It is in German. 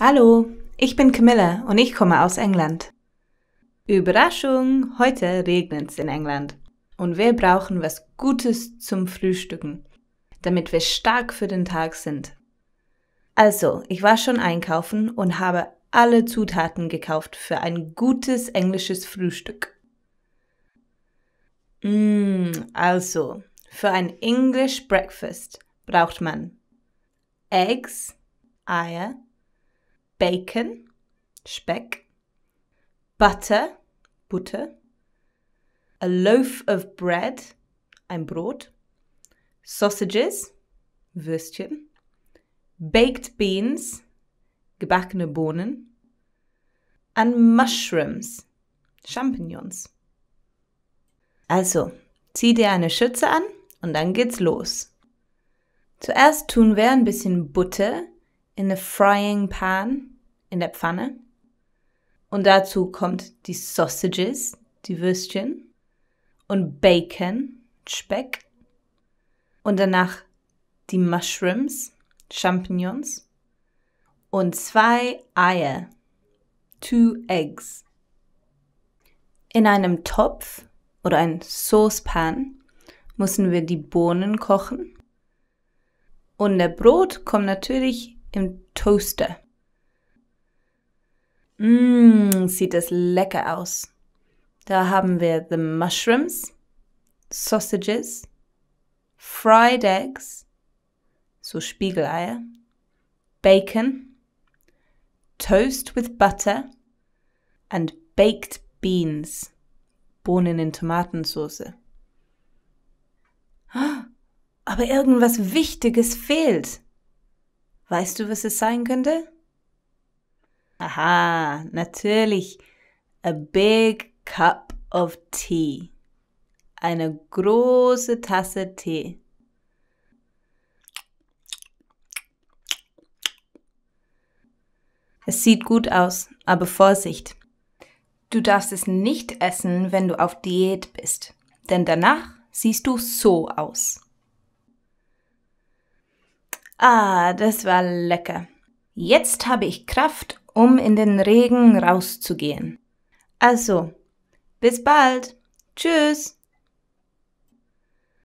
Hallo, ich bin Camilla und ich komme aus England. Überraschung, heute regnet es in England. Und wir brauchen was Gutes zum Frühstücken, damit wir stark für den Tag sind. Also, ich war schon einkaufen und habe alle Zutaten gekauft für ein gutes englisches Frühstück. Mm, also, für ein English Breakfast braucht man Eggs, Eier, Bacon, Speck, Butter, Butter, a loaf of bread, ein Brot, sausages, Würstchen, baked beans, gebackene Bohnen, and mushrooms, Champignons. Also, zieh dir eine Schürze an und dann geht's los. Zuerst tun wir ein bisschen Butter in a frying pan in der Pfanne. Und dazu kommt die Sausages, die Würstchen und Bacon, Speck. Und danach die Mushrooms, Champignons und zwei Eier, two eggs. In einem Topf oder ein Saucepan müssen wir die Bohnen kochen. Und der Brot kommt natürlich im Toaster. Mmm, sieht das lecker aus. Da haben wir the mushrooms, sausages, fried eggs, so Spiegeleier, bacon, toast with butter and baked beans, Bohnen in Tomatensauce. Ah, aber irgendwas Wichtiges fehlt. Weißt du, was es sein könnte? Aha, natürlich. A big cup of tea. Eine große Tasse Tee. Es sieht gut aus, aber Vorsicht. Du darfst es nicht essen, wenn du auf Diät bist, denn danach siehst du so aus. Ah, das war lecker. Jetzt habe ich Kraft um in den Regen rauszugehen. Also, bis bald. Tschüss.